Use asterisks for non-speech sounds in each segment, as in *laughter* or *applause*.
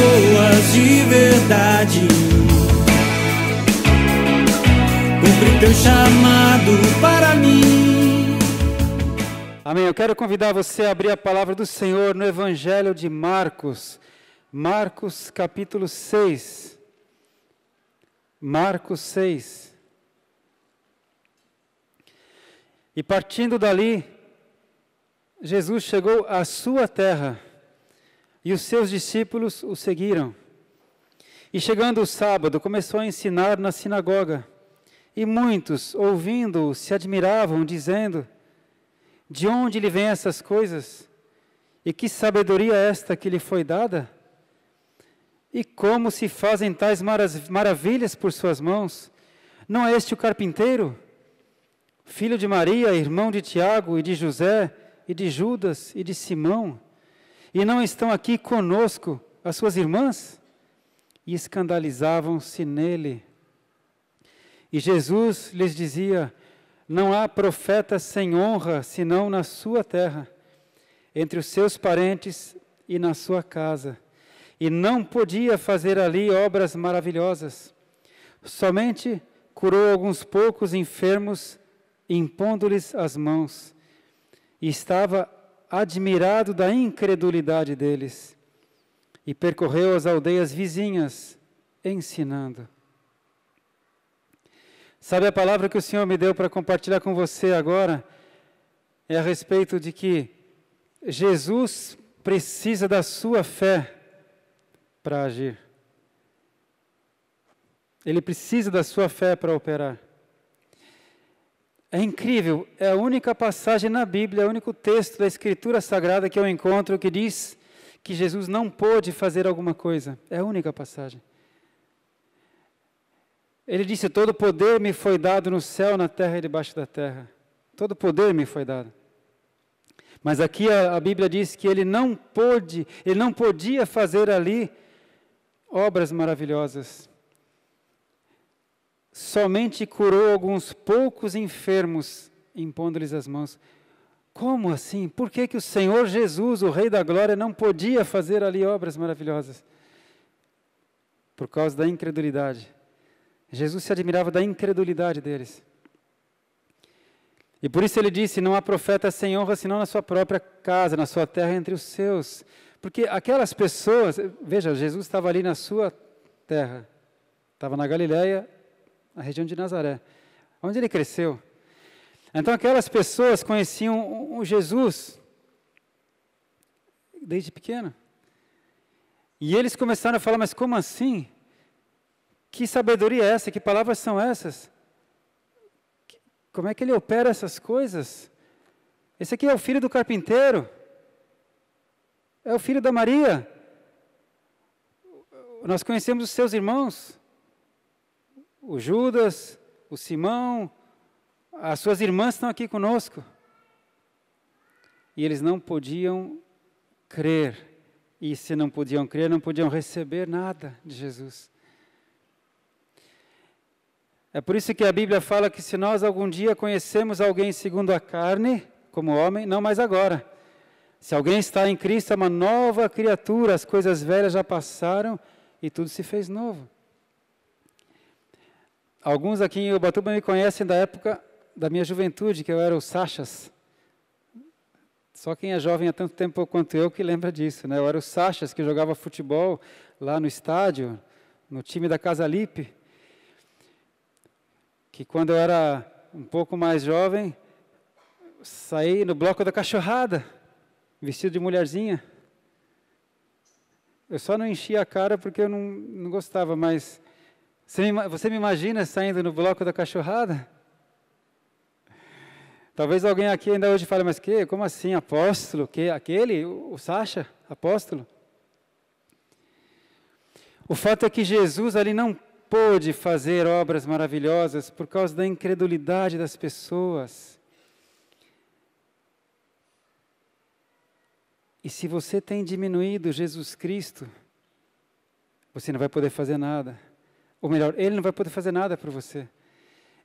pessoas de verdade. Cumpre teu chamado para mim. Amém. Eu quero convidar você a abrir a palavra do Senhor no Evangelho de Marcos, Marcos capítulo 6. Marcos 6. E partindo dali, Jesus chegou à sua terra e os seus discípulos o seguiram. E chegando o sábado, começou a ensinar na sinagoga. E muitos, ouvindo-o, se admiravam, dizendo: De onde lhe vêm essas coisas? E que sabedoria é esta que lhe foi dada? E como se fazem tais maravilhas por suas mãos? Não é este o carpinteiro? Filho de Maria, irmão de Tiago e de José e de Judas e de Simão? e não estão aqui conosco as suas irmãs? E escandalizavam-se nele. E Jesus lhes dizia: Não há profeta sem honra senão na sua terra, entre os seus parentes e na sua casa. E não podia fazer ali obras maravilhosas. Somente curou alguns poucos enfermos, impondo-lhes as mãos. E estava admirado da incredulidade deles e percorreu as aldeias vizinhas ensinando. Sabe a palavra que o Senhor me deu para compartilhar com você agora? É a respeito de que Jesus precisa da sua fé para agir. Ele precisa da sua fé para operar. É incrível, é a única passagem na Bíblia, é o único texto da Escritura Sagrada que eu encontro que diz que Jesus não pôde fazer alguma coisa. É a única passagem. Ele disse: Todo poder me foi dado no céu, na terra e debaixo da terra. Todo poder me foi dado. Mas aqui a, a Bíblia diz que ele não pôde, ele não podia fazer ali obras maravilhosas somente curou alguns poucos enfermos, impondo-lhes as mãos. Como assim? Por que, que o Senhor Jesus, o Rei da Glória, não podia fazer ali obras maravilhosas? Por causa da incredulidade. Jesus se admirava da incredulidade deles. E por isso ele disse: Não há profeta sem honra senão na sua própria casa, na sua terra, entre os seus. Porque aquelas pessoas, veja, Jesus estava ali na sua terra, estava na Galiléia na região de Nazaré, onde ele cresceu. Então aquelas pessoas conheciam o Jesus desde pequeno. E eles começaram a falar: Mas como assim? Que sabedoria é essa? Que palavras são essas? Como é que ele opera essas coisas? Esse aqui é o filho do carpinteiro. É o filho da Maria. Nós conhecemos os seus irmãos o Judas, o Simão, as suas irmãs estão aqui conosco. E eles não podiam crer. E se não podiam crer, não podiam receber nada de Jesus. É por isso que a Bíblia fala que se nós algum dia conhecemos alguém segundo a carne, como homem, não mais agora. Se alguém está em Cristo, é uma nova criatura, as coisas velhas já passaram e tudo se fez novo. Alguns aqui em Ubatuba me conhecem da época da minha juventude, que eu era o Sachas. Só quem é jovem há tanto tempo quanto eu que lembra disso, né? Eu era o Sachas que jogava futebol lá no estádio, no time da Casa Lipe, que quando eu era um pouco mais jovem, saí no bloco da cachorrada, vestido de mulherzinha. Eu só não enchia a cara porque eu não, não gostava, mas você me, você me imagina saindo no bloco da cachorrada? Talvez alguém aqui ainda hoje fale, mas que? Como assim, apóstolo? Que aquele, o, o Sacha, apóstolo? O fato é que Jesus ali não pôde fazer obras maravilhosas por causa da incredulidade das pessoas. E se você tem diminuído Jesus Cristo, você não vai poder fazer nada. Ou melhor, ele não vai poder fazer nada por você.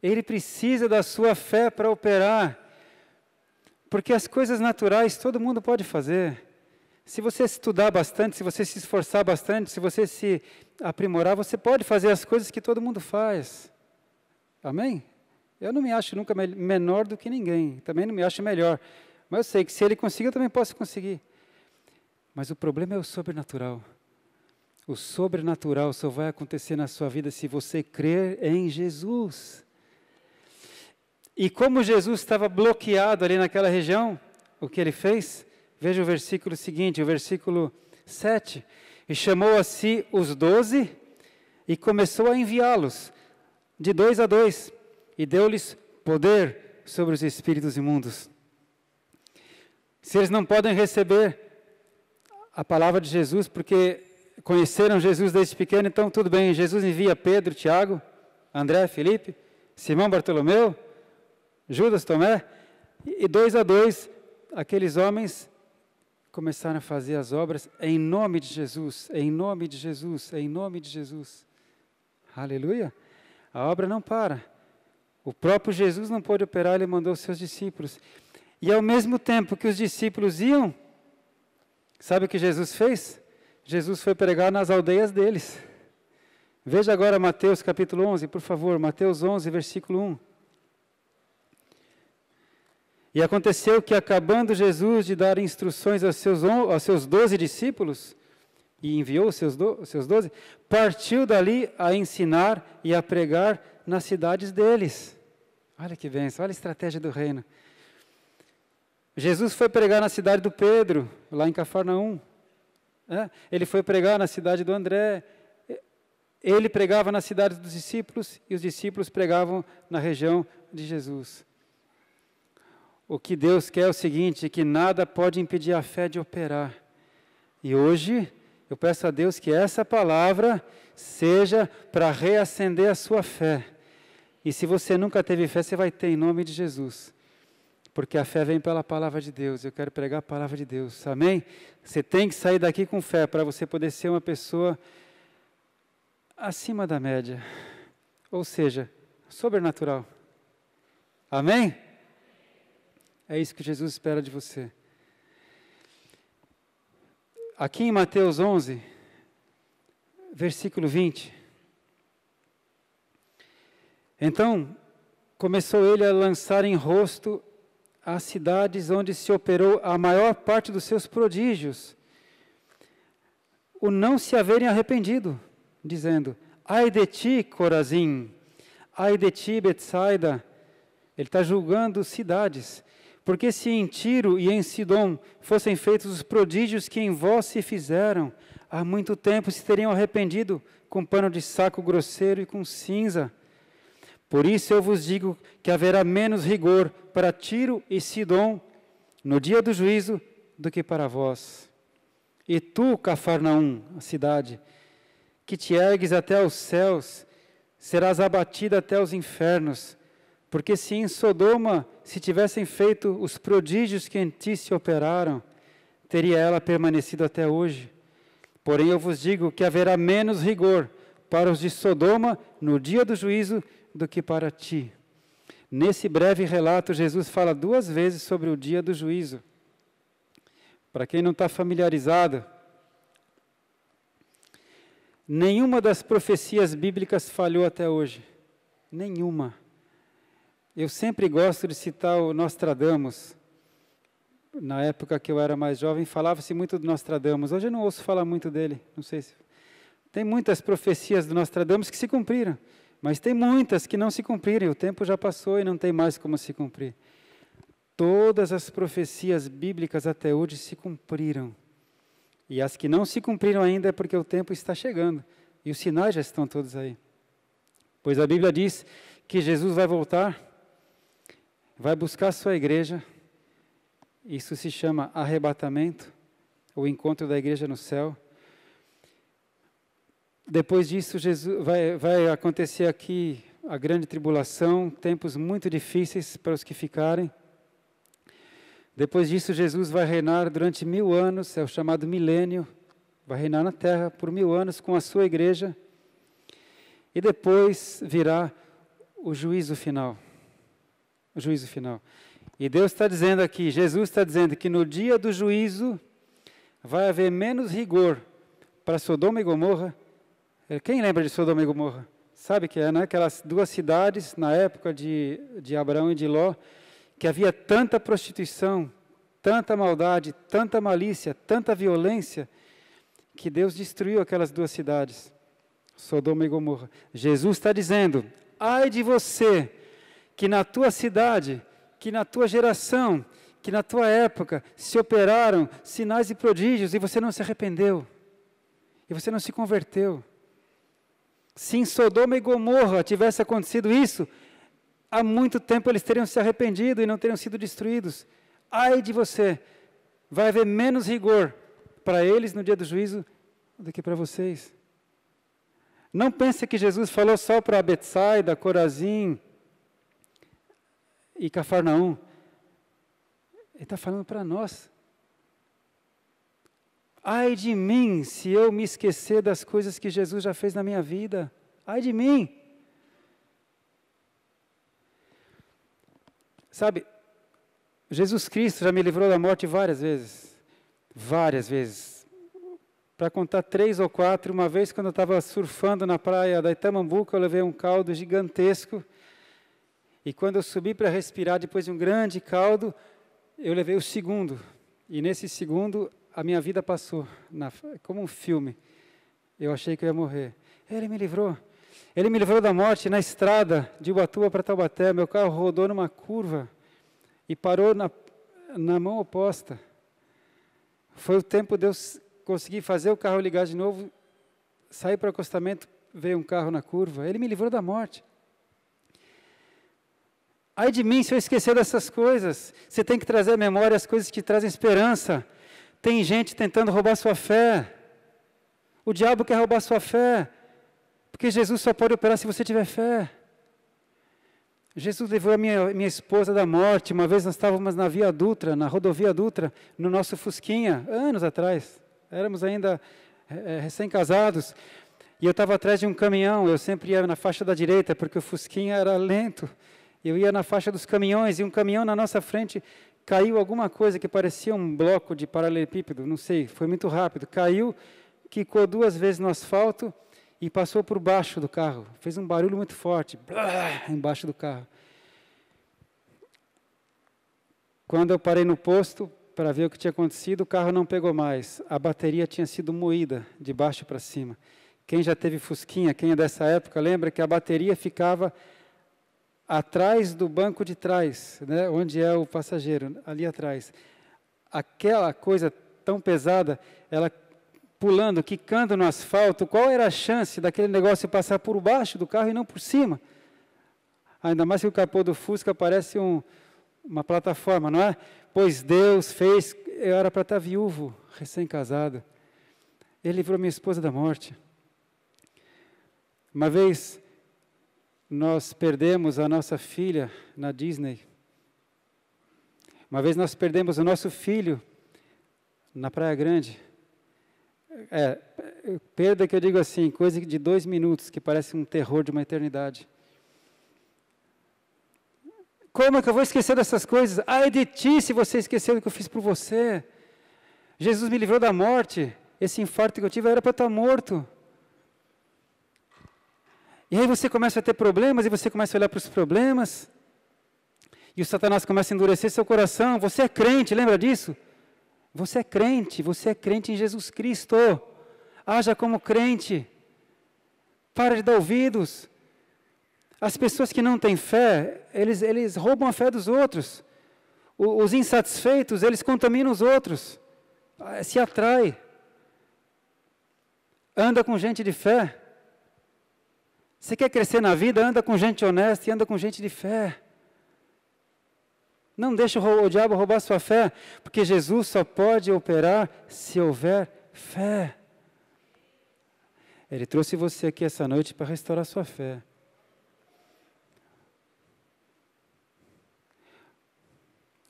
Ele precisa da sua fé para operar. Porque as coisas naturais todo mundo pode fazer. Se você estudar bastante, se você se esforçar bastante, se você se aprimorar, você pode fazer as coisas que todo mundo faz. Amém? Eu não me acho nunca menor do que ninguém, também não me acho melhor. Mas eu sei que se ele conseguir, eu também posso conseguir. Mas o problema é o sobrenatural. O sobrenatural só vai acontecer na sua vida se você crer em Jesus. E como Jesus estava bloqueado ali naquela região, o que ele fez? Veja o versículo seguinte, o versículo 7. E chamou a si os doze e começou a enviá-los, de dois a dois, e deu-lhes poder sobre os espíritos imundos. Se eles não podem receber a palavra de Jesus, porque conheceram Jesus desde pequeno, então tudo bem, Jesus envia Pedro, Tiago, André, Felipe, Simão, Bartolomeu, Judas, Tomé, e dois a dois, aqueles homens começaram a fazer as obras em nome de Jesus, em nome de Jesus, em nome de Jesus. Aleluia! A obra não para. O próprio Jesus não pôde operar, ele mandou seus discípulos. E ao mesmo tempo que os discípulos iam, sabe o que Jesus fez? Jesus foi pregar nas aldeias deles. Veja agora Mateus capítulo 11, por favor, Mateus 11, versículo 1. E aconteceu que, acabando Jesus de dar instruções aos seus, aos seus doze discípulos, e enviou os seus, do, seus doze, partiu dali a ensinar e a pregar nas cidades deles. Olha que benção, olha a estratégia do reino. Jesus foi pregar na cidade do Pedro, lá em Cafarnaum. Né? Ele foi pregar na cidade do André, ele pregava na cidade dos discípulos e os discípulos pregavam na região de Jesus. O que Deus quer é o seguinte: que nada pode impedir a fé de operar. E hoje, eu peço a Deus que essa palavra seja para reacender a sua fé. E se você nunca teve fé, você vai ter em nome de Jesus porque a fé vem pela palavra de Deus. Eu quero pregar a palavra de Deus. Amém? Você tem que sair daqui com fé para você poder ser uma pessoa acima da média, ou seja, sobrenatural. Amém? É isso que Jesus espera de você. Aqui em Mateus 11, versículo 20. Então começou ele a lançar em rosto as cidades onde se operou a maior parte dos seus prodígios, o não se haverem arrependido, dizendo: Ai de ti, Corazim, ai de ti, Betsaida. Ele está julgando cidades. Porque se em Tiro e em Sidom fossem feitos os prodígios que em vós se fizeram, há muito tempo se teriam arrependido com pano de saco grosseiro e com cinza. Por isso eu vos digo que haverá menos rigor para Tiro e Sidom no dia do juízo do que para vós. E tu, Cafarnaum, a cidade, que te ergues até os céus, serás abatida até os infernos, porque se em Sodoma se tivessem feito os prodígios que em ti se operaram, teria ela permanecido até hoje. Porém eu vos digo que haverá menos rigor para os de Sodoma no dia do juízo do que para ti. Nesse breve relato, Jesus fala duas vezes sobre o dia do juízo. Para quem não está familiarizado, nenhuma das profecias bíblicas falhou até hoje. Nenhuma. Eu sempre gosto de citar o Nostradamus. Na época que eu era mais jovem, falava-se muito do Nostradamus. Hoje eu não ouço falar muito dele. Não sei se. Tem muitas profecias do Nostradamus que se cumpriram. Mas tem muitas que não se cumprirem, o tempo já passou e não tem mais como se cumprir. Todas as profecias bíblicas até hoje se cumpriram. E as que não se cumpriram ainda é porque o tempo está chegando e os sinais já estão todos aí. Pois a Bíblia diz que Jesus vai voltar, vai buscar sua igreja. Isso se chama arrebatamento, o encontro da igreja no céu. Depois disso, Jesus, vai, vai acontecer aqui a grande tribulação, tempos muito difíceis para os que ficarem. Depois disso, Jesus vai reinar durante mil anos, é o chamado milênio, vai reinar na terra por mil anos com a sua igreja. E depois virá o juízo final. O juízo final. E Deus está dizendo aqui, Jesus está dizendo que no dia do juízo vai haver menos rigor para Sodoma e Gomorra é, quem lembra de Sodoma e Gomorra? Sabe que é, né? Aquelas duas cidades, na época de, de Abraão e de Ló, que havia tanta prostituição, tanta maldade, tanta malícia, tanta violência, que Deus destruiu aquelas duas cidades, Sodoma e Gomorra. Jesus está dizendo: ai de você, que na tua cidade, que na tua geração, que na tua época se operaram sinais e prodígios e você não se arrependeu, e você não se converteu. Se em Sodoma e Gomorra tivesse acontecido isso, há muito tempo eles teriam se arrependido e não teriam sido destruídos. Ai de você! Vai haver menos rigor para eles no dia do juízo do que para vocês. Não pense que Jesus falou só para Betsaida, Corazim e Cafarnaum. Ele está falando para nós. Ai de mim se eu me esquecer das coisas que Jesus já fez na minha vida. Ai de mim. Sabe, Jesus Cristo já me livrou da morte várias vezes. Várias vezes. Para contar três ou quatro, uma vez quando eu estava surfando na praia da Itamambuca, eu levei um caldo gigantesco. E quando eu subi para respirar depois de um grande caldo, eu levei o segundo. E nesse segundo, a minha vida passou na, como um filme. Eu achei que eu ia morrer. Ele me livrou. Ele me livrou da morte na estrada de Ubatuba para Taubaté. Meu carro rodou numa curva e parou na, na mão oposta. Foi o tempo de eu conseguir fazer o carro ligar de novo, sair para o acostamento, veio um carro na curva. Ele me livrou da morte. Ai de mim se eu esquecer dessas coisas. Você tem que trazer à memória as coisas que trazem esperança. Tem gente tentando roubar sua fé. O diabo quer roubar sua fé. Porque Jesus só pode operar se você tiver fé. Jesus levou a minha, minha esposa da morte. Uma vez nós estávamos na Via Dutra, na rodovia Dutra, no nosso Fusquinha, anos atrás. Éramos ainda é, é recém-casados. E eu estava atrás de um caminhão. Eu sempre ia na faixa da direita, porque o Fusquinha era lento. Eu ia na faixa dos caminhões e um caminhão na nossa frente caiu alguma coisa que parecia um bloco de paralelepípedo, não sei, foi muito rápido, caiu, quicou duas vezes no asfalto e passou por baixo do carro. Fez um barulho muito forte, embaixo do carro. Quando eu parei no posto para ver o que tinha acontecido, o carro não pegou mais. A bateria tinha sido moída de baixo para cima. Quem já teve fusquinha, quem é dessa época, lembra que a bateria ficava atrás do banco de trás, né, onde é o passageiro, ali atrás. Aquela coisa tão pesada, ela pulando, quicando no asfalto, qual era a chance daquele negócio passar por baixo do carro e não por cima? Ainda mais que o capô do Fusca parece um, uma plataforma, não é? Pois Deus fez, eu era para estar tá viúvo, recém-casado. Ele livrou minha esposa da morte. Uma vez, nós perdemos a nossa filha na Disney. Uma vez nós perdemos o nosso filho na Praia Grande. É, perda que eu digo assim, coisa de dois minutos, que parece um terror de uma eternidade. Como é que eu vou esquecer dessas coisas? Ai ah, é de ti se você esqueceu do que eu fiz por você. Jesus me livrou da morte. Esse infarto que eu tive era para estar morto. E aí você começa a ter problemas, e você começa a olhar para os problemas, e o Satanás começa a endurecer seu coração. Você é crente, lembra disso? Você é crente, você é crente em Jesus Cristo. Haja como crente. Para de dar ouvidos. As pessoas que não têm fé, eles, eles roubam a fé dos outros. O, os insatisfeitos, eles contaminam os outros. Ah, se atrai. Anda com gente de fé. Você quer crescer na vida? Anda com gente honesta e anda com gente de fé. Não deixe o diabo roubar sua fé, porque Jesus só pode operar se houver fé. Ele trouxe você aqui essa noite para restaurar sua fé.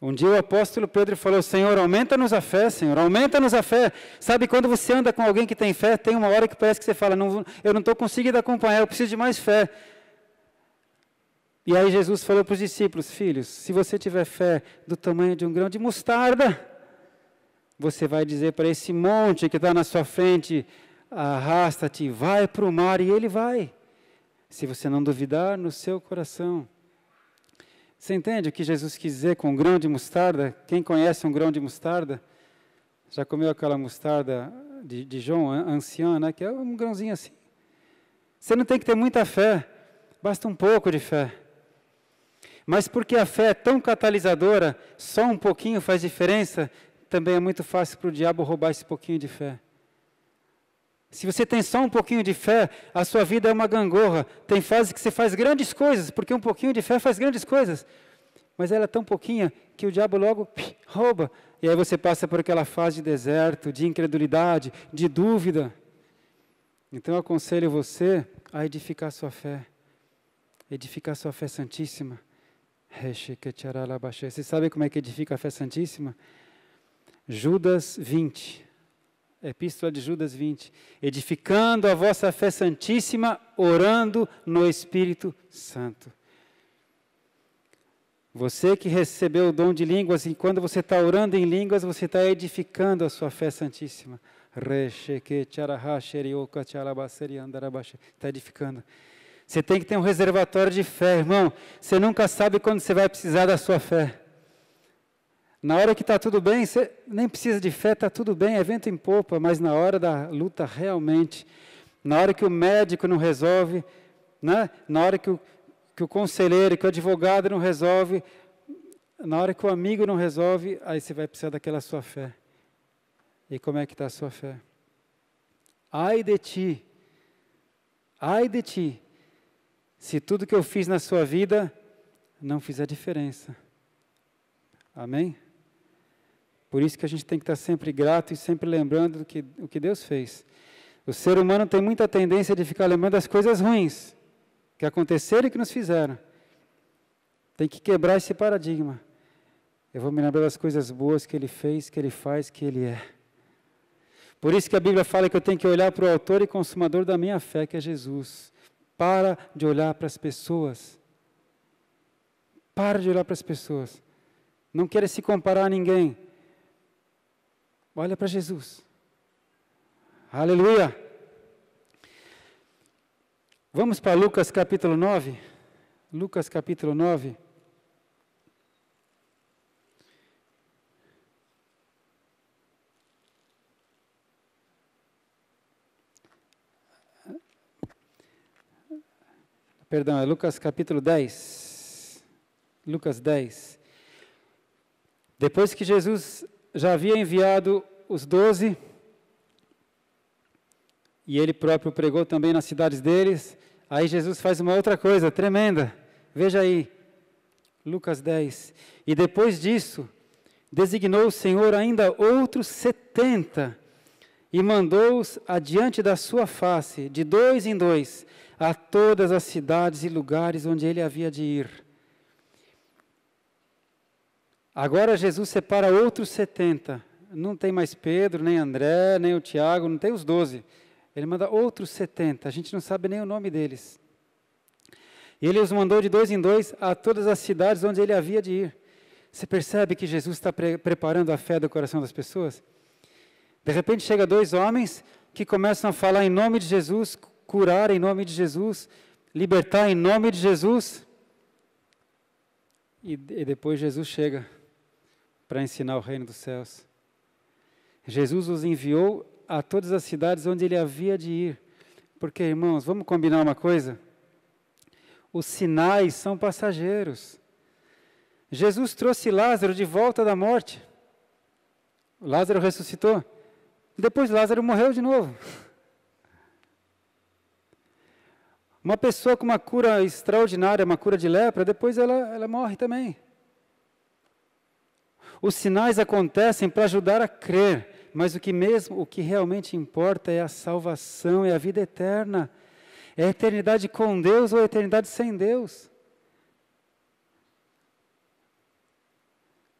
Um dia o apóstolo Pedro falou: Senhor, aumenta-nos a fé, Senhor, aumenta-nos a fé. Sabe, quando você anda com alguém que tem fé, tem uma hora que parece que você fala: não, Eu não estou conseguindo acompanhar, eu preciso de mais fé. E aí Jesus falou para os discípulos: Filhos, se você tiver fé do tamanho de um grão de mostarda, você vai dizer para esse monte que está na sua frente: Arrasta-te, vai para o mar, e ele vai. Se você não duvidar no seu coração. Você entende o que Jesus quis dizer com um grão de mostarda? Quem conhece um grão de mostarda? Já comeu aquela mostarda de, de João, anciã, né? Que é um grãozinho assim. Você não tem que ter muita fé, basta um pouco de fé. Mas porque a fé é tão catalisadora, só um pouquinho faz diferença, também é muito fácil para o diabo roubar esse pouquinho de fé. Se você tem só um pouquinho de fé, a sua vida é uma gangorra. Tem fase que você faz grandes coisas, porque um pouquinho de fé faz grandes coisas. Mas ela é tão pouquinha que o diabo logo pih, rouba. E aí você passa por aquela fase de deserto, de incredulidade, de dúvida. Então eu aconselho você a edificar sua fé. Edificar sua fé santíssima. Você sabe como é que edifica a fé santíssima? Judas 20. Epístola de Judas 20. Edificando a vossa fé santíssima, orando no Espírito Santo. Você que recebeu o dom de línguas, e quando você está orando em línguas, você está edificando a sua fé santíssima. Está edificando. Você tem que ter um reservatório de fé, irmão. Você nunca sabe quando você vai precisar da sua fé. Na hora que está tudo bem, você nem precisa de fé, está tudo bem, é vento em popa, mas na hora da luta realmente, na hora que o médico não resolve, né? na hora que o, que o conselheiro, que o advogado não resolve, na hora que o amigo não resolve, aí você vai precisar daquela sua fé. E como é que está a sua fé? Ai de ti, ai de ti, se tudo que eu fiz na sua vida não fizer diferença. Amém? Por isso que a gente tem que estar sempre grato e sempre lembrando do que, o que Deus fez. O ser humano tem muita tendência de ficar lembrando das coisas ruins que aconteceram e que nos fizeram. Tem que quebrar esse paradigma. Eu vou me lembrar das coisas boas que ele fez, que ele faz, que ele é. Por isso que a Bíblia fala que eu tenho que olhar para o autor e consumador da minha fé, que é Jesus. Para de olhar para as pessoas. Para de olhar para as pessoas. Não quero se comparar a ninguém. Olha para Jesus. Aleluia! Vamos para Lucas capítulo 9. Lucas capítulo 9. Perdão, é Lucas capítulo 10. Lucas 10. Depois que Jesus já havia enviado os doze, e ele próprio pregou também nas cidades deles. Aí Jesus faz uma outra coisa tremenda. Veja aí, Lucas 10. E depois disso, designou o Senhor ainda outros setenta e mandou-os adiante da sua face, de dois em dois, a todas as cidades e lugares onde ele havia de ir. Agora Jesus separa outros 70. Não tem mais Pedro, nem André, nem o Tiago, não tem os doze. Ele manda outros 70. A gente não sabe nem o nome deles. E ele os mandou de dois em dois a todas as cidades onde ele havia de ir. Você percebe que Jesus está pre preparando a fé do coração das pessoas? De repente chega dois homens que começam a falar em nome de Jesus, curar em nome de Jesus, libertar em nome de Jesus. E, e depois Jesus chega para ensinar o reino dos céus. Jesus os enviou a todas as cidades onde ele havia de ir. Porque, irmãos, vamos combinar uma coisa? Os sinais são passageiros. Jesus trouxe Lázaro de volta da morte. Lázaro ressuscitou. Depois Lázaro morreu de novo. Uma pessoa com uma cura extraordinária, uma cura de lepra, depois ela, ela morre também. Os sinais acontecem para ajudar a crer, mas o que mesmo, o que realmente importa é a salvação, é a vida eterna. É a eternidade com Deus ou a eternidade sem Deus.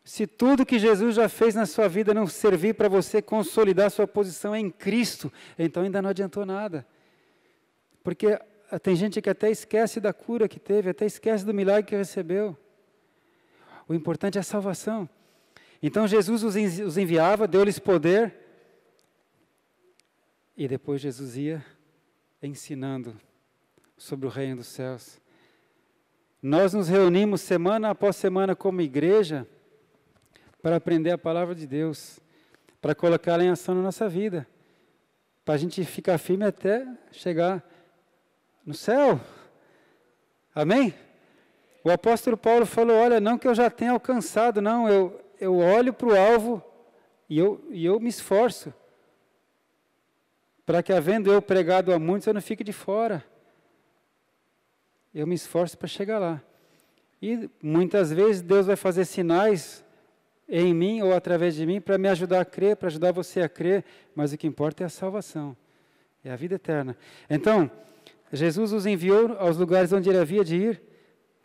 Se tudo que Jesus já fez na sua vida não servir para você consolidar sua posição em Cristo, então ainda não adiantou nada. Porque ah, tem gente que até esquece da cura que teve, até esquece do milagre que recebeu. O importante é a salvação. Então Jesus os enviava, deu-lhes poder, e depois Jesus ia ensinando sobre o reino dos céus. Nós nos reunimos semana após semana como igreja para aprender a palavra de Deus, para colocá-la em ação na nossa vida, para a gente ficar firme até chegar no céu. Amém? O apóstolo Paulo falou: Olha, não que eu já tenha alcançado, não, eu eu olho para o alvo e eu, e eu me esforço para que, havendo eu pregado a muitos, eu não fique de fora. Eu me esforço para chegar lá. E muitas vezes Deus vai fazer sinais em mim ou através de mim para me ajudar a crer, para ajudar você a crer, mas o que importa é a salvação, é a vida eterna. Então, Jesus os enviou aos lugares onde ele havia de ir.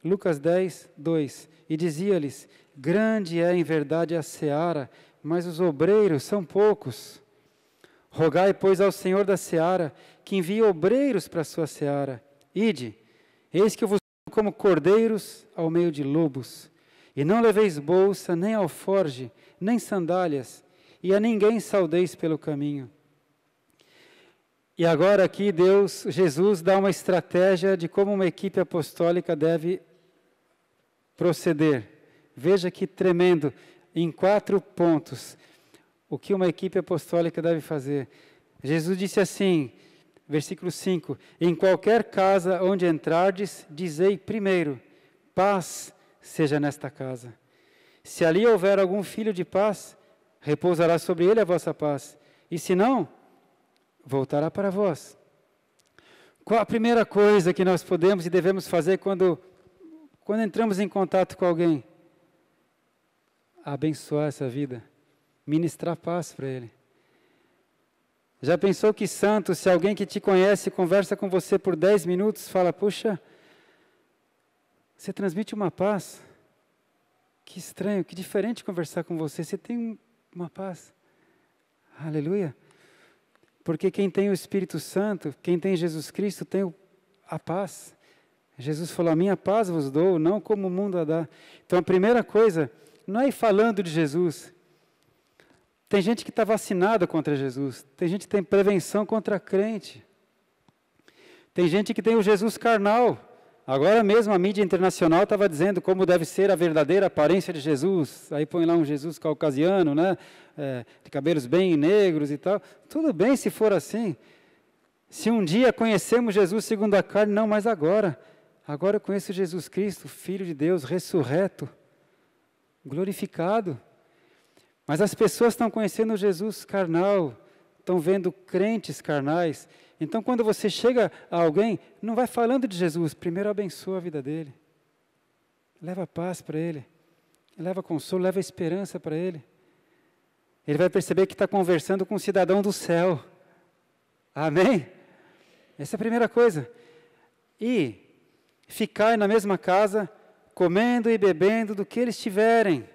Lucas 10, 2. E dizia-lhes: Grande é em verdade a seara, mas os obreiros são poucos. Rogai, pois, ao Senhor da seara, que envie obreiros para a sua seara. Ide, eis que eu vos como cordeiros ao meio de lobos. E não leveis bolsa, nem alforge, nem sandálias, e a ninguém saudeis pelo caminho. E agora aqui Deus, Jesus dá uma estratégia de como uma equipe apostólica deve proceder. Veja que tremendo, em quatro pontos, o que uma equipe apostólica deve fazer. Jesus disse assim, versículo 5: Em qualquer casa onde entrardes, dizei primeiro: paz seja nesta casa. Se ali houver algum filho de paz, repousará sobre ele a vossa paz, e se não, voltará para vós. Qual a primeira coisa que nós podemos e devemos fazer quando quando entramos em contato com alguém, abençoar essa vida, ministrar paz para ele. Já pensou que santo, se alguém que te conhece conversa com você por 10 minutos, fala: Puxa, você transmite uma paz. Que estranho, que diferente conversar com você. Você tem uma paz. Aleluia. Porque quem tem o Espírito Santo, quem tem Jesus Cristo, tem a paz. Jesus falou: A minha paz vos dou, não como o mundo a dá. Então a primeira coisa, não é ir falando de Jesus. Tem gente que está vacinada contra Jesus, tem gente que tem prevenção contra crente, tem gente que tem o Jesus carnal. Agora mesmo a mídia internacional estava dizendo como deve ser a verdadeira aparência de Jesus. Aí põe lá um Jesus caucasiano, né? É, de cabelos bem negros e tal. Tudo bem se for assim. Se um dia conhecemos Jesus segundo a carne, não mais agora. Agora eu conheço Jesus Cristo, Filho de Deus, ressurreto, glorificado. Mas as pessoas estão conhecendo Jesus carnal, estão vendo crentes carnais. Então, quando você chega a alguém, não vai falando de Jesus, primeiro abençoa a vida dele. Leva paz para ele, leva consolo, leva esperança para ele. Ele vai perceber que está conversando com um cidadão do céu. Amém? Essa é a primeira coisa. E Ficai na mesma casa, comendo e bebendo do que eles tiverem,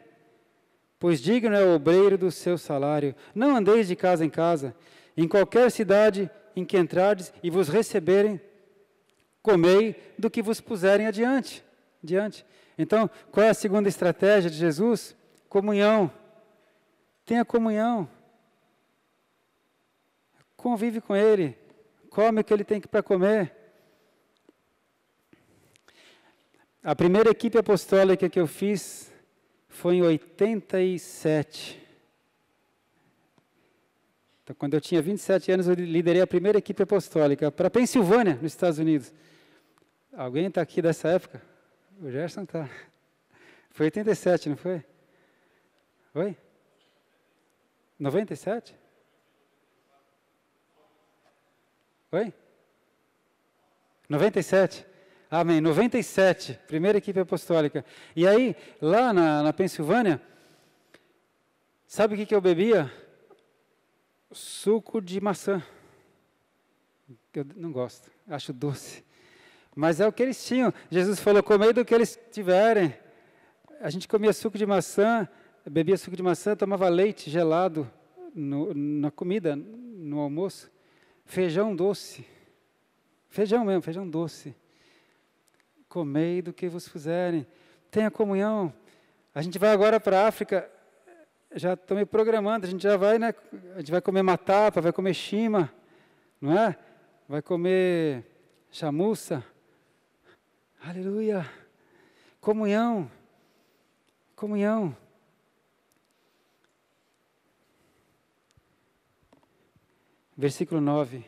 pois digno é o obreiro do seu salário. Não andeis de casa em casa, em qualquer cidade em que entrardes e vos receberem, comei do que vos puserem adiante. adiante. Então, qual é a segunda estratégia de Jesus? Comunhão. Tenha comunhão. Convive com Ele. Come o que Ele tem para comer. A primeira equipe apostólica que eu fiz foi em 87. Então, quando eu tinha 27 anos, eu liderei a primeira equipe apostólica para Pensilvânia, nos Estados Unidos. Alguém está aqui dessa época? O Gerson está. Foi 87, não foi? Oi? 97? Oi? 97? Amém. 97, primeira equipe apostólica. E aí, lá na, na Pensilvânia, sabe o que, que eu bebia? Suco de maçã. Eu não gosto, acho doce. Mas é o que eles tinham. Jesus falou: comei do que eles tiverem. A gente comia suco de maçã, bebia suco de maçã, tomava leite gelado no, na comida, no almoço. Feijão doce. Feijão mesmo, feijão doce comei do que vos fizerem. Tenha comunhão. A gente vai agora para a África, já estou me programando, a gente já vai, né? A gente vai comer matapa, vai comer shima, não é? Vai comer chamuça. Aleluia! Comunhão, comunhão. Versículo 9: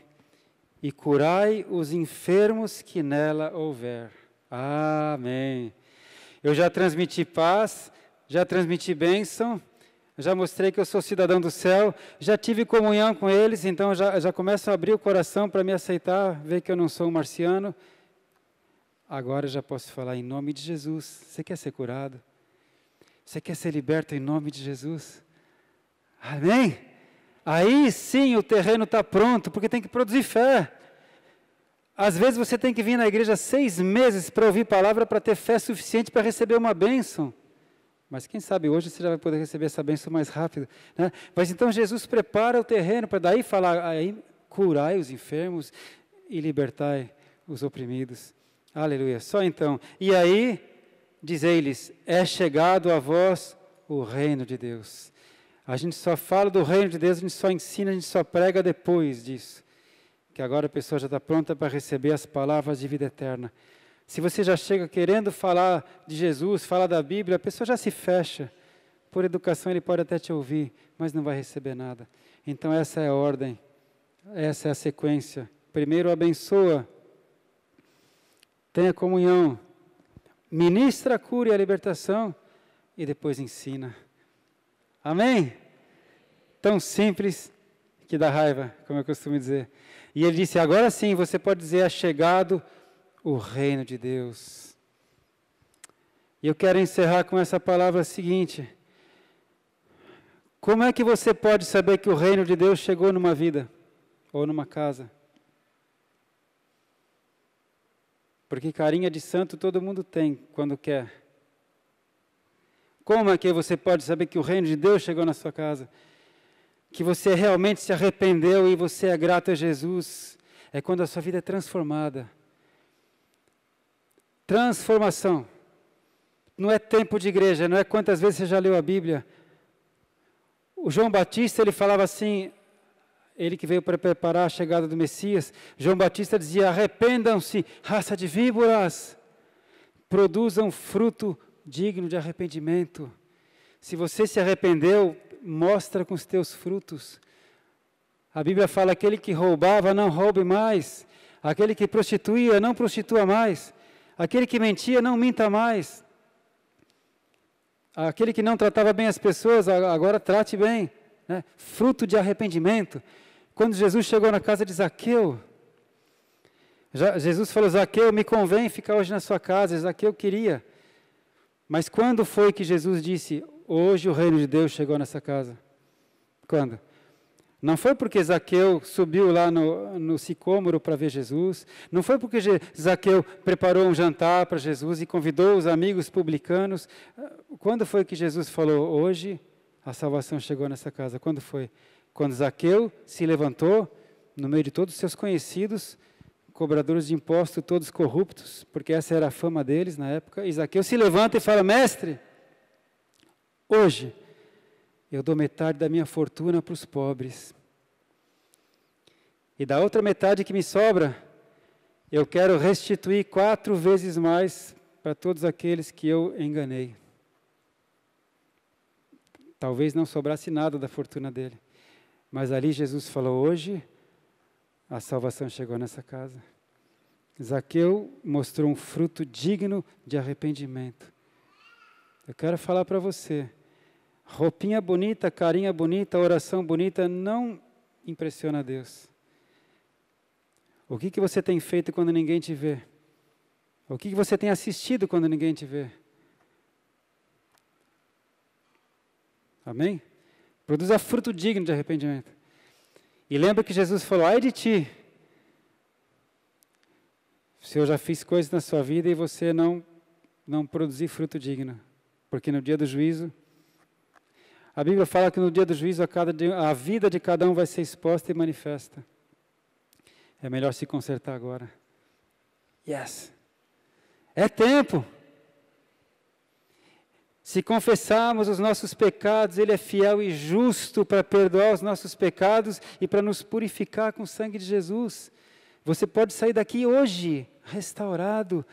E curai os enfermos que nela houver. Amém. Eu já transmiti paz, já transmiti bênção, já mostrei que eu sou cidadão do céu, já tive comunhão com eles, então já, já começo a abrir o coração para me aceitar, ver que eu não sou um marciano. Agora eu já posso falar em nome de Jesus. Você quer ser curado? Você quer ser liberto em nome de Jesus? Amém? Aí sim o terreno está pronto, porque tem que produzir fé. Às vezes você tem que vir na igreja seis meses para ouvir palavra, para ter fé suficiente para receber uma bênção. Mas quem sabe hoje você já vai poder receber essa bênção mais rápido. Né? Mas então Jesus prepara o terreno para daí falar, aí curai os enfermos e libertai os oprimidos. Aleluia. Só então. E aí, dizem lhes é chegado a vós o reino de Deus. A gente só fala do reino de Deus, a gente só ensina, a gente só prega depois disso que agora a pessoa já está pronta para receber as palavras de vida eterna. Se você já chega querendo falar de Jesus, falar da Bíblia, a pessoa já se fecha. Por educação ele pode até te ouvir, mas não vai receber nada. Então essa é a ordem, essa é a sequência. Primeiro abençoa, tenha comunhão, ministra a cura e a libertação e depois ensina. Amém? Tão simples que dá raiva, como eu costumo dizer. E ele disse: Agora sim você pode dizer, é chegado o reino de Deus. E eu quero encerrar com essa palavra seguinte: Como é que você pode saber que o reino de Deus chegou numa vida ou numa casa? Porque carinha de santo todo mundo tem quando quer. Como é que você pode saber que o reino de Deus chegou na sua casa? que você realmente se arrependeu e você é grato a Jesus, é quando a sua vida é transformada. Transformação. Não é tempo de igreja, não é quantas vezes você já leu a Bíblia. O João Batista, ele falava assim, ele que veio para preparar a chegada do Messias, João Batista dizia: arrependam-se, raça de víboras, produzam fruto digno de arrependimento. Se você se arrependeu, mostra com os teus frutos. A Bíblia fala: aquele que roubava, não roube mais. Aquele que prostituía, não prostitua mais. Aquele que mentia, não minta mais. Aquele que não tratava bem as pessoas, agora trate bem. Né? Fruto de arrependimento. Quando Jesus chegou na casa de Zaqueu, Jesus falou: Zaqueu, me convém ficar hoje na sua casa. Zaqueu queria. Mas quando foi que Jesus disse: Hoje o reino de Deus chegou nessa casa. Quando? Não foi porque Zaqueu subiu lá no, no sicômoro para ver Jesus. Não foi porque Zaqueu preparou um jantar para Jesus e convidou os amigos publicanos. Quando foi que Jesus falou, hoje a salvação chegou nessa casa? Quando foi? Quando Zaqueu se levantou no meio de todos os seus conhecidos, cobradores de impostos, todos corruptos, porque essa era a fama deles na época. E Zaqueu se levanta e fala: Mestre, Hoje, eu dou metade da minha fortuna para os pobres. E da outra metade que me sobra, eu quero restituir quatro vezes mais para todos aqueles que eu enganei. Talvez não sobrasse nada da fortuna dele. Mas ali Jesus falou: hoje a salvação chegou nessa casa. Zaqueu mostrou um fruto digno de arrependimento. Eu quero falar para você: roupinha bonita, carinha bonita, oração bonita não impressiona Deus. O que, que você tem feito quando ninguém te vê? O que, que você tem assistido quando ninguém te vê? Amém? Produza fruto digno de arrependimento. E lembra que Jesus falou: ai de ti, se eu já fiz coisas na sua vida e você não, não produzir fruto digno. Porque no dia do juízo, a Bíblia fala que no dia do juízo a, cada, a vida de cada um vai ser exposta e manifesta. É melhor se consertar agora. Yes. É tempo. Se confessarmos os nossos pecados, Ele é fiel e justo para perdoar os nossos pecados e para nos purificar com o sangue de Jesus. Você pode sair daqui hoje restaurado.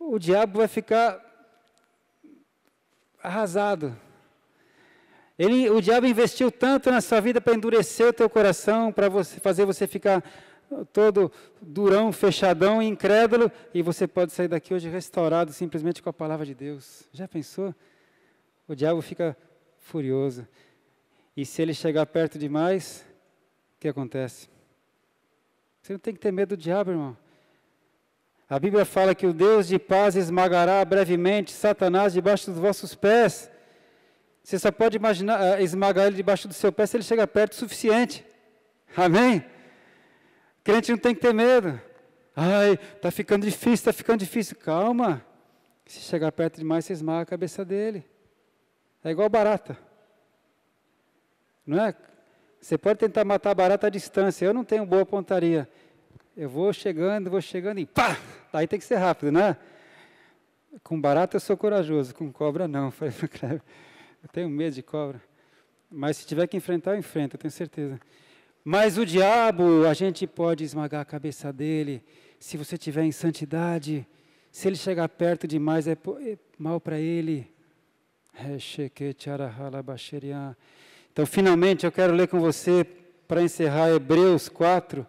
O diabo vai ficar arrasado. Ele, o diabo investiu tanto na sua vida para endurecer o teu coração, para fazer você ficar todo durão, fechadão, incrédulo, e você pode sair daqui hoje restaurado simplesmente com a palavra de Deus. Já pensou? O diabo fica furioso. E se ele chegar perto demais, o que acontece? Você não tem que ter medo do diabo, irmão. A Bíblia fala que o Deus de paz esmagará brevemente Satanás debaixo dos vossos pés. Você só pode imaginar, eh, esmagar ele debaixo do seu pé se ele chega perto o suficiente. Amém? O crente não tem que ter medo. Ai, está ficando difícil, está ficando difícil. Calma. Se chegar perto demais, você esmaga a cabeça dele. É igual barata. Não é? Você pode tentar matar a barata à distância. Eu não tenho boa pontaria. Eu vou chegando, vou chegando e pá! Aí tem que ser rápido, né? Com barata eu sou corajoso, com cobra não. *laughs* Falei pro eu tenho medo de cobra. Mas se tiver que enfrentar, eu enfrento, eu tenho certeza. Mas o diabo, a gente pode esmagar a cabeça dele. Se você tiver em santidade, se ele chegar perto demais, é, é mal para ele. Então, finalmente, eu quero ler com você, para encerrar, Hebreus 4,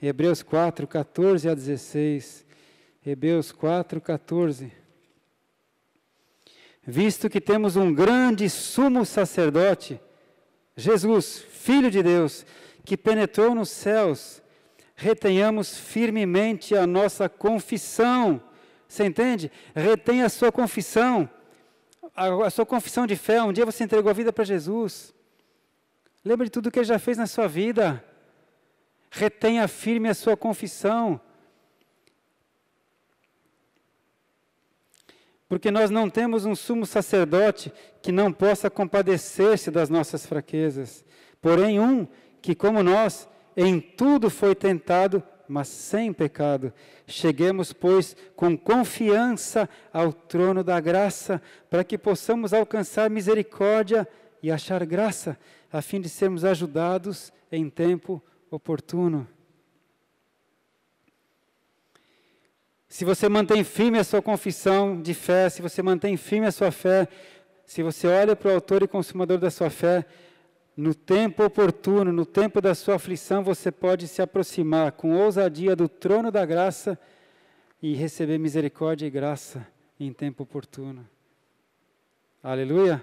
Hebreus 4, 14 a 16. Hebreus 4, 14. Visto que temos um grande sumo sacerdote, Jesus, Filho de Deus, que penetrou nos céus, retenhamos firmemente a nossa confissão. Você entende? Retenha a sua confissão, a, a sua confissão de fé. Um dia você entregou a vida para Jesus. Lembre de tudo que ele já fez na sua vida retenha firme a sua confissão. Porque nós não temos um sumo sacerdote que não possa compadecer-se das nossas fraquezas, porém, um que, como nós, em tudo foi tentado, mas sem pecado. Cheguemos, pois, com confiança ao trono da graça, para que possamos alcançar misericórdia e achar graça, a fim de sermos ajudados em tempo oportuno. Se você mantém firme a sua confissão de fé, se você mantém firme a sua fé, se você olha para o autor e consumador da sua fé, no tempo oportuno, no tempo da sua aflição, você pode se aproximar com ousadia do trono da graça e receber misericórdia e graça em tempo oportuno. Aleluia!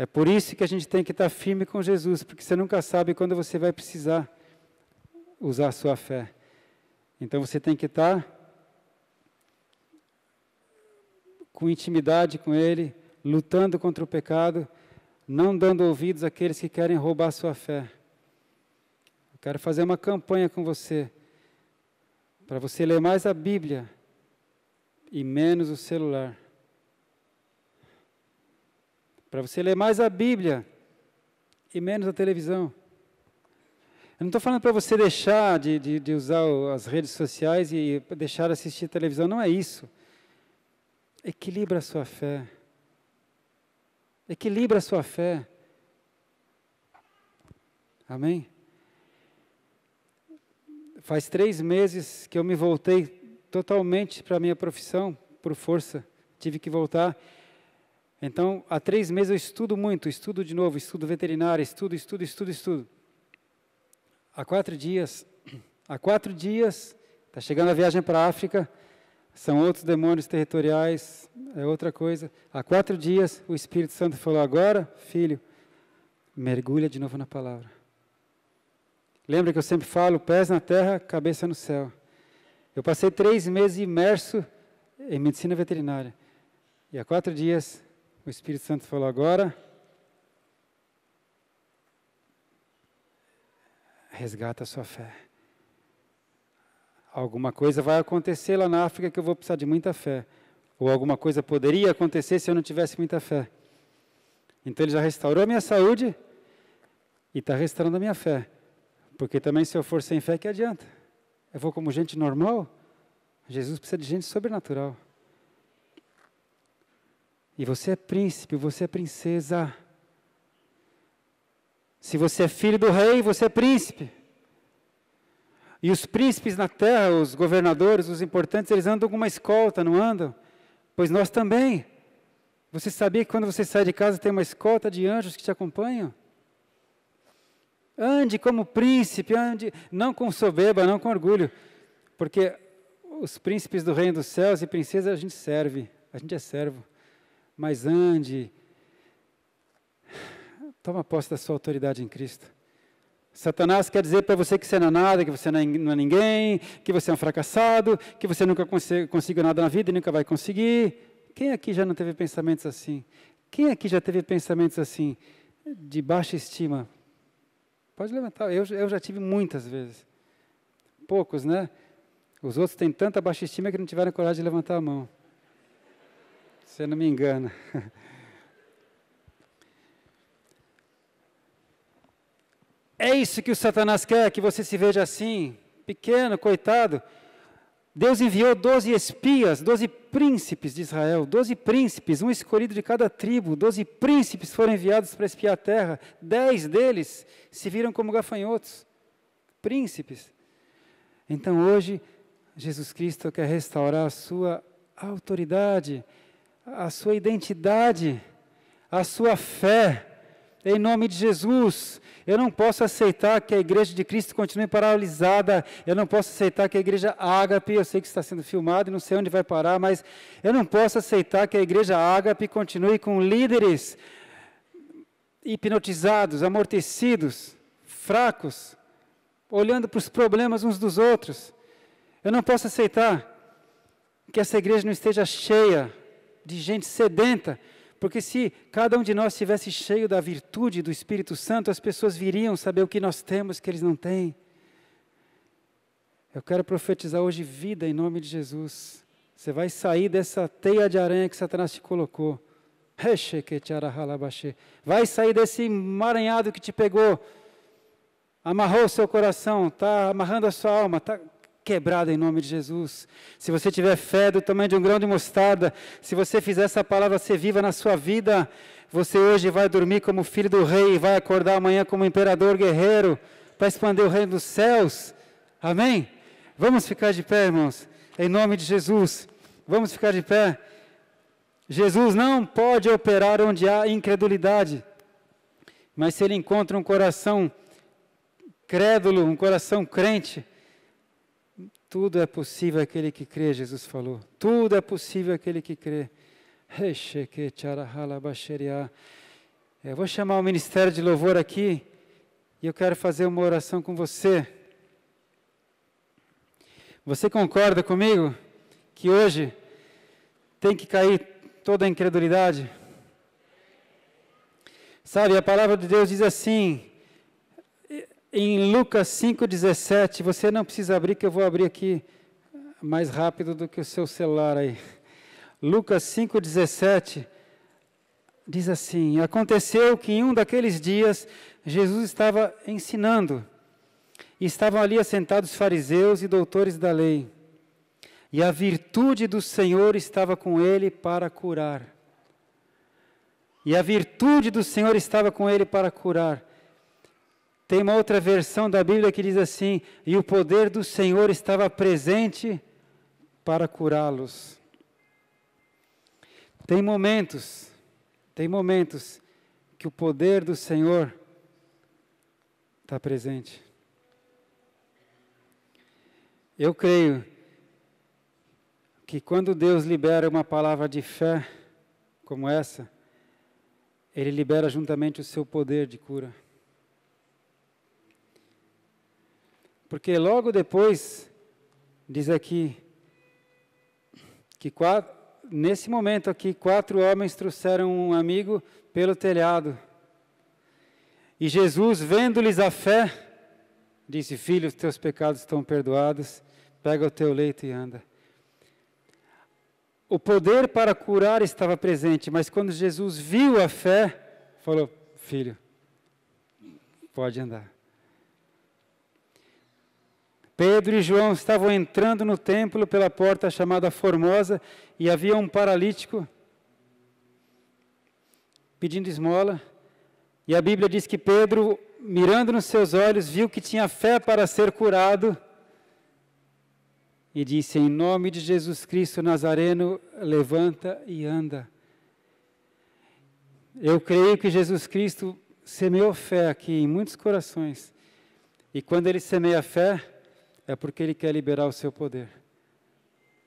É por isso que a gente tem que estar firme com Jesus, porque você nunca sabe quando você vai precisar usar a sua fé. Então você tem que estar com intimidade com Ele, lutando contra o pecado, não dando ouvidos àqueles que querem roubar a sua fé. Eu quero fazer uma campanha com você, para você ler mais a Bíblia e menos o celular. Para você ler mais a Bíblia e menos a televisão. Eu não estou falando para você deixar de, de, de, usar as redes sociais e deixar assistir televisão, não é isso. Equilibra a sua fé. Equilibra a sua fé. Amém? Faz três meses que eu me voltei totalmente para a minha profissão, por força. Tive que voltar. Então, há três meses eu estudo muito, estudo de novo, estudo veterinária, estudo, estudo, estudo, estudo. Há quatro dias, há quatro dias, está chegando a viagem para a África, são outros demônios territoriais, é outra coisa. Há quatro dias, o Espírito Santo falou: agora, filho, mergulha de novo na palavra. Lembra que eu sempre falo: pés na terra, cabeça no céu. Eu passei três meses imerso em medicina veterinária. E há quatro dias, o Espírito Santo falou agora. Resgata a sua fé. Alguma coisa vai acontecer lá na África que eu vou precisar de muita fé. Ou alguma coisa poderia acontecer se eu não tivesse muita fé. Então ele já restaurou a minha saúde e está restaurando a minha fé. Porque também se eu for sem fé, que adianta? Eu vou como gente normal? Jesus precisa de gente sobrenatural. E você é príncipe, você é princesa. Se você é filho do rei, você é príncipe. E os príncipes na terra, os governadores, os importantes, eles andam com uma escolta, não andam? Pois nós também. Você sabia que quando você sai de casa tem uma escolta de anjos que te acompanham? Ande como príncipe, ande não com soberba, não com orgulho, porque os príncipes do reino dos céus e princesas a gente serve, a gente é servo mas ande. Toma posse da sua autoridade em Cristo. Satanás quer dizer para você que você não é nada, que você é não é ninguém, que você é um fracassado, que você nunca conseguiu nada na vida e nunca vai conseguir. Quem aqui já não teve pensamentos assim? Quem aqui já teve pensamentos assim, de baixa estima? Pode levantar, eu, eu já tive muitas vezes. Poucos, né? Os outros têm tanta baixa estima que não tiveram coragem de levantar a mão. Você não me engana. *laughs* É isso que o Satanás quer, que você se veja assim, pequeno, coitado. Deus enviou doze espias, doze príncipes de Israel, doze príncipes, um escolhido de cada tribo, doze príncipes foram enviados para espiar a terra, dez deles se viram como gafanhotos, príncipes. Então hoje, Jesus Cristo quer restaurar a sua autoridade, a sua identidade, a sua fé, em nome de Jesus. Eu não posso aceitar que a igreja de Cristo continue paralisada. Eu não posso aceitar que a igreja Ágape, eu sei que está sendo filmado e não sei onde vai parar, mas eu não posso aceitar que a igreja Ágape continue com líderes hipnotizados, amortecidos, fracos, olhando para os problemas uns dos outros. Eu não posso aceitar que essa igreja não esteja cheia de gente sedenta, porque se cada um de nós estivesse cheio da virtude do Espírito Santo, as pessoas viriam saber o que nós temos que eles não têm. Eu quero profetizar hoje vida em nome de Jesus. Você vai sair dessa teia de aranha que Satanás te colocou. Vai sair desse emaranhado que te pegou, amarrou o seu coração, está amarrando a sua alma, está quebrada em nome de Jesus. Se você tiver fé do tamanho de um grão de mostarda, se você fizer essa palavra ser viva na sua vida, você hoje vai dormir como filho do rei e vai acordar amanhã como imperador guerreiro para expandir o reino dos céus. Amém? Vamos ficar de pé, irmãos, em nome de Jesus. Vamos ficar de pé. Jesus não pode operar onde há incredulidade, mas se ele encontra um coração crédulo, um coração crente, tudo é possível aquele que crê, Jesus falou. Tudo é possível aquele que crê. Eu vou chamar o ministério de louvor aqui e eu quero fazer uma oração com você. Você concorda comigo que hoje tem que cair toda a incredulidade? Sabe, a palavra de Deus diz assim: em Lucas 5,17, você não precisa abrir, que eu vou abrir aqui mais rápido do que o seu celular aí. Lucas 5,17 diz assim: Aconteceu que em um daqueles dias Jesus estava ensinando, e estavam ali assentados fariseus e doutores da lei, e a virtude do Senhor estava com ele para curar. E a virtude do Senhor estava com ele para curar. Tem uma outra versão da Bíblia que diz assim: e o poder do Senhor estava presente para curá-los. Tem momentos, tem momentos que o poder do Senhor está presente. Eu creio que quando Deus libera uma palavra de fé como essa, Ele libera juntamente o seu poder de cura. Porque logo depois, diz aqui, que quatro, nesse momento aqui, quatro homens trouxeram um amigo pelo telhado. E Jesus, vendo-lhes a fé, disse: Filho, os teus pecados estão perdoados, pega o teu leito e anda. O poder para curar estava presente, mas quando Jesus viu a fé, falou: Filho, pode andar. Pedro e João estavam entrando no templo pela porta chamada Formosa e havia um paralítico pedindo esmola. E a Bíblia diz que Pedro, mirando nos seus olhos, viu que tinha fé para ser curado e disse: Em nome de Jesus Cristo Nazareno, levanta e anda. Eu creio que Jesus Cristo semeou fé aqui em muitos corações. E quando ele semeia fé, é porque Ele quer liberar o seu poder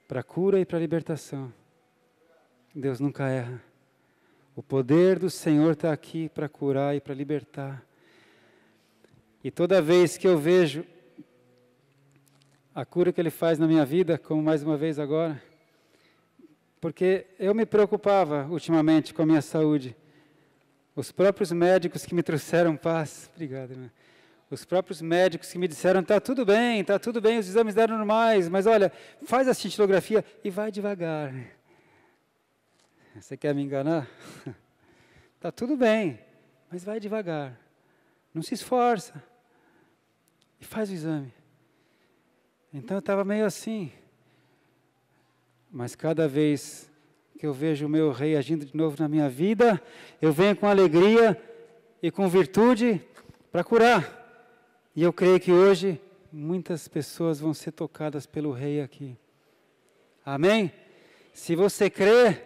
para cura e para libertação. Deus nunca erra. O poder do Senhor está aqui para curar e para libertar. E toda vez que eu vejo a cura que Ele faz na minha vida, como mais uma vez agora, porque eu me preocupava ultimamente com a minha saúde. Os próprios médicos que me trouxeram paz, obrigado, irmã os próprios médicos que me disseram, está tudo bem, está tudo bem, os exames deram normais, mas olha, faz a cintilografia e vai devagar. Você quer me enganar? Está *laughs* tudo bem, mas vai devagar. Não se esforça. E faz o exame. Então eu estava meio assim. Mas cada vez que eu vejo o meu rei agindo de novo na minha vida, eu venho com alegria e com virtude para curar. E eu creio que hoje muitas pessoas vão ser tocadas pelo Rei aqui. Amém? Se você crê,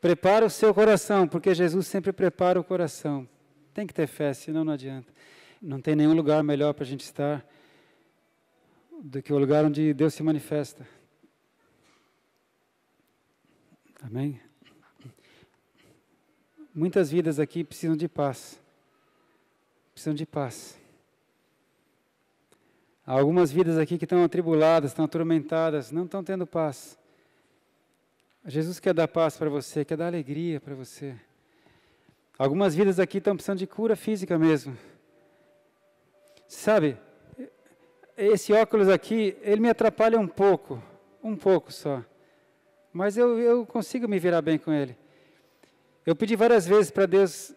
prepara o seu coração, porque Jesus sempre prepara o coração. Tem que ter fé, senão não adianta. Não tem nenhum lugar melhor para a gente estar do que o lugar onde Deus se manifesta. Amém? Muitas vidas aqui precisam de paz. Precisam de paz. Há algumas vidas aqui que estão atribuladas, estão atormentadas, não estão tendo paz. Jesus quer dar paz para você, quer dar alegria para você. Algumas vidas aqui estão precisando de cura física mesmo. Sabe, esse óculos aqui, ele me atrapalha um pouco, um pouco só. Mas eu, eu consigo me virar bem com ele. Eu pedi várias vezes para Deus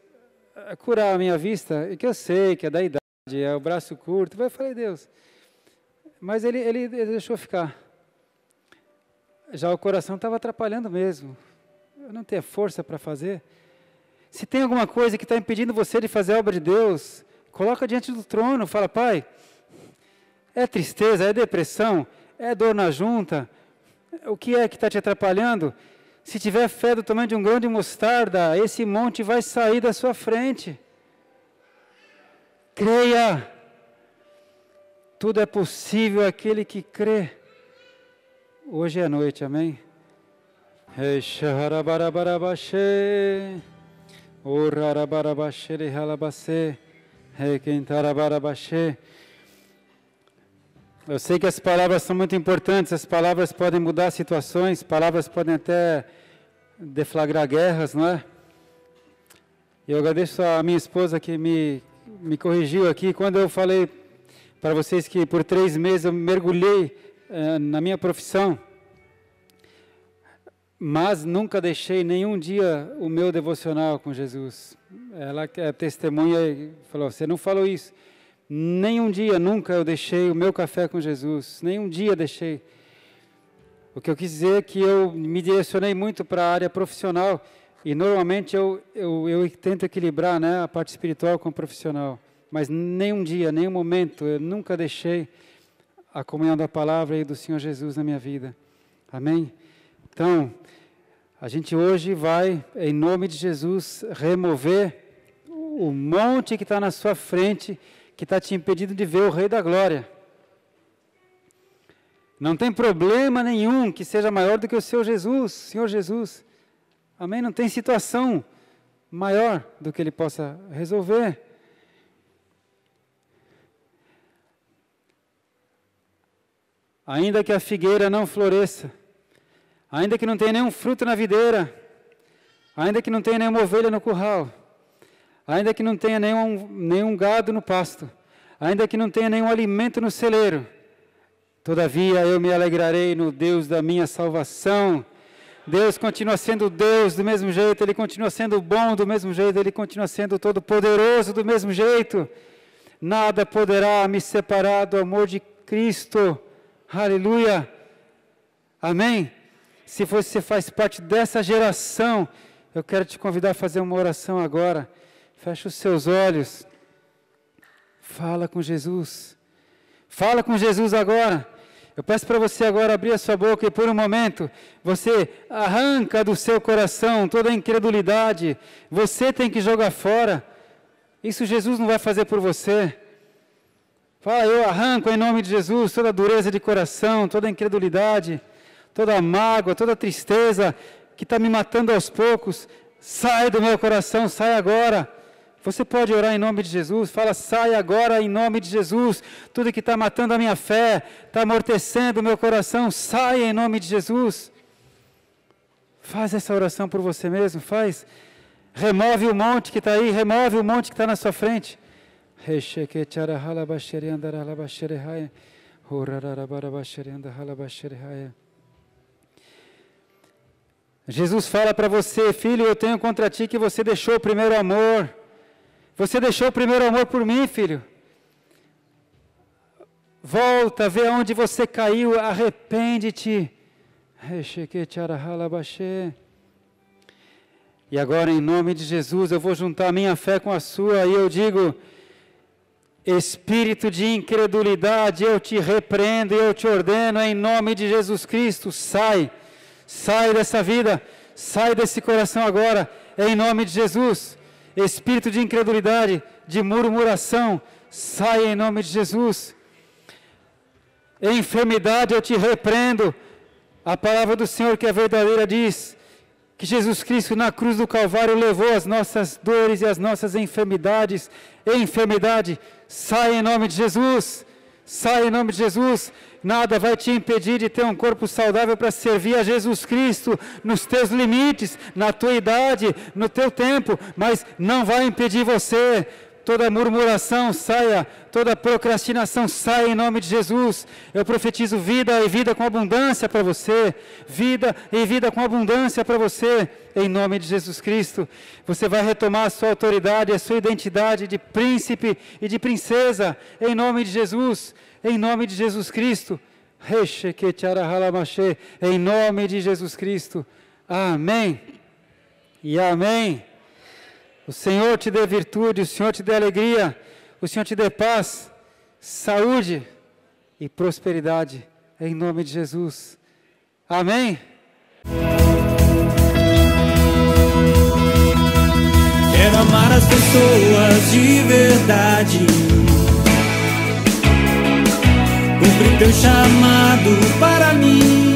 eh, curar a minha vista, que eu sei que é da idade, é o braço curto. Mas eu falei, Deus, mas ele, ele, deixou ficar. Já o coração estava atrapalhando mesmo. Eu não tenho força para fazer. Se tem alguma coisa que está impedindo você de fazer a obra de Deus, coloca diante do trono, fala, Pai, é tristeza, é depressão, é dor na junta, o que é que está te atrapalhando? Se tiver fé do tamanho de um grão de mostarda, esse monte vai sair da sua frente. Creia, tudo é possível aquele que crê. Hoje é noite, amém? Eu sei que as palavras são muito importantes, as palavras podem mudar situações, palavras podem até deflagrar guerras, não é? Eu agradeço a minha esposa que me, me corrigiu aqui. Quando eu falei para vocês que por três meses eu mergulhei uh, na minha profissão, mas nunca deixei nenhum dia o meu devocional com Jesus. Ela é testemunha e falou: Você não falou isso. Nenhum dia, nunca eu deixei o meu café com Jesus, nenhum dia deixei. O que eu quis dizer é que eu me direcionei muito para a área profissional e normalmente eu, eu, eu tento equilibrar né, a parte espiritual com a profissional mas nenhum dia, nenhum momento, eu nunca deixei a comunhão da palavra e do Senhor Jesus na minha vida. Amém? Então, a gente hoje vai, em nome de Jesus, remover o monte que está na sua frente, que está te impedindo de ver o Rei da Glória. Não tem problema nenhum que seja maior do que o seu Jesus, Senhor Jesus. Amém? Não tem situação maior do que ele possa resolver. ainda que a figueira não floresça, ainda que não tenha nenhum fruto na videira, ainda que não tenha nenhuma ovelha no curral, ainda que não tenha nenhum, nenhum gado no pasto, ainda que não tenha nenhum alimento no celeiro, todavia eu me alegrarei no Deus da minha salvação. Deus continua sendo Deus do mesmo jeito, Ele continua sendo bom do mesmo jeito, Ele continua sendo todo-poderoso do mesmo jeito. Nada poderá me separar do amor de Cristo Aleluia! Amém? Se você faz parte dessa geração, eu quero te convidar a fazer uma oração agora. Fecha os seus olhos. Fala com Jesus. Fala com Jesus agora. Eu peço para você agora abrir a sua boca e por um momento você arranca do seu coração toda a incredulidade. Você tem que jogar fora. Isso Jesus não vai fazer por você. Fala, eu arranco em nome de Jesus toda dureza de coração, toda incredulidade, toda mágoa, toda tristeza que está me matando aos poucos. Sai do meu coração, sai agora. Você pode orar em nome de Jesus, fala, sai agora em nome de Jesus. Tudo que está matando a minha fé, está amortecendo o meu coração, sai em nome de Jesus. Faz essa oração por você mesmo, faz. Remove o monte que está aí, remove o monte que está na sua frente. Jesus fala para você, filho, eu tenho contra ti que você deixou o primeiro amor. Você deixou o primeiro amor por mim, filho. Volta, vê onde você caiu, arrepende-te. E agora, em nome de Jesus, eu vou juntar minha fé com a sua e eu digo: Espírito de incredulidade, eu te repreendo, eu te ordeno, em nome de Jesus Cristo, sai, sai dessa vida, sai desse coração agora, em nome de Jesus. Espírito de incredulidade, de murmuração, sai em nome de Jesus. Enfermidade, eu te repreendo. A palavra do Senhor, que é verdadeira, diz que Jesus Cristo na cruz do Calvário levou as nossas dores e as nossas enfermidades. Enfermidade, Sai em nome de Jesus. Sai em nome de Jesus. Nada vai te impedir de ter um corpo saudável para servir a Jesus Cristo nos teus limites, na tua idade, no teu tempo, mas não vai impedir você toda murmuração saia, toda procrastinação saia em nome de Jesus. Eu profetizo vida e vida com abundância para você, vida e vida com abundância para você, em nome de Jesus Cristo. Você vai retomar a sua autoridade, a sua identidade de príncipe e de princesa, em nome de Jesus, em nome de Jesus Cristo. Em nome de Jesus Cristo. Amém. E amém. O Senhor te dê virtude, o Senhor te dê alegria, o Senhor te dê paz, saúde e prosperidade, em nome de Jesus. Amém? Quero amar as pessoas de verdade. Cumpre teu chamado para mim.